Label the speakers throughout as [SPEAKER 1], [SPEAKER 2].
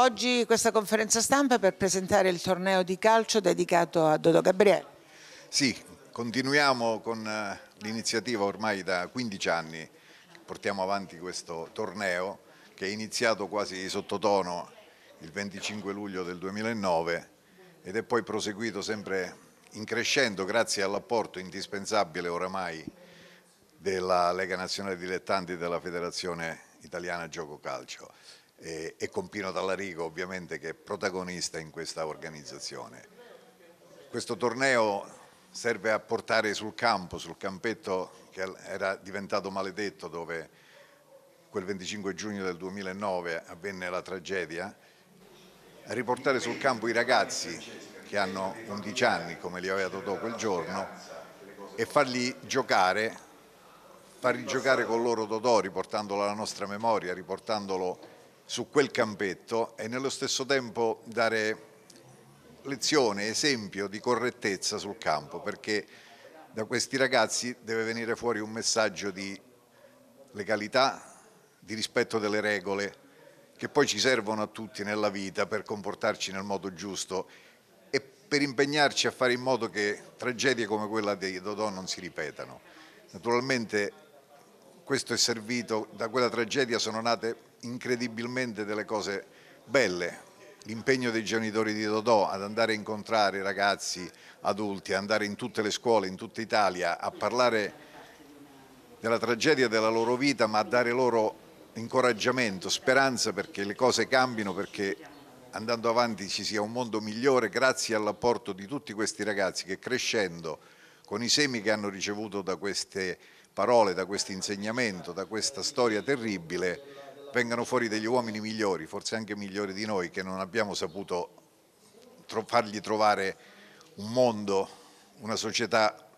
[SPEAKER 1] Oggi questa conferenza stampa per presentare il torneo di calcio dedicato a Dodo Gabriele. Sì, continuiamo con eh, l'iniziativa ormai da 15 anni, portiamo avanti questo torneo che è iniziato quasi sottotono il 25 luglio del 2009 ed è poi proseguito sempre in crescendo grazie all'apporto indispensabile oramai della Lega Nazionale Dilettanti e della Federazione Italiana Gioco Calcio e, eh, e con Pino Dallarico ovviamente che è protagonista in questa organizzazione. Questo torneo serve a portare sul campo, sul campetto che era diventato maledetto dove quel 25 giugno del 2009 avvenne la tragedia, a riportare sul campo i ragazzi che hanno 11 anni come li aveva Totò quel giorno e farli giocare, farli giocare con loro Dodò riportandolo alla nostra memoria, riportandolo su quel campetto e nello stesso tempo dare lezione, esempio di correttezza sul campo, perché da questi ragazzi deve venire fuori un messaggio di legalità, di rispetto delle regole, che poi ci servono a tutti nella vita per comportarci nel modo giusto e per impegnarci a fare in modo che tragedie come quella di Dodò non si ripetano. Naturalmente questo è servito, da quella tragedia sono nate incredibilmente delle cose belle, l'impegno dei genitori di Dodò ad andare a incontrare ragazzi, adulti, andare in tutte le scuole, in tutta Italia, a parlare della tragedia della loro vita, ma a dare loro incoraggiamento, speranza perché le cose cambino, perché andando avanti ci sia un mondo migliore grazie all'apporto di tutti questi ragazzi che crescendo con i semi che hanno ricevuto da queste parole, da questo insegnamento, da questa storia terribile, vengano fuori degli uomini migliori, forse anche migliori di noi, che non abbiamo saputo tro fargli trovare un mondo, una società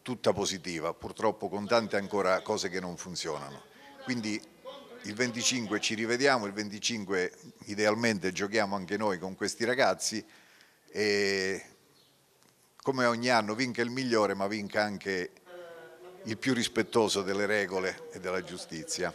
[SPEAKER 1] tutta positiva, purtroppo con tante ancora cose che non funzionano. Quindi il 25 ci rivediamo, il 25 idealmente giochiamo anche noi con questi ragazzi e come ogni anno vinca il migliore ma vinca anche il più rispettoso delle regole e della giustizia.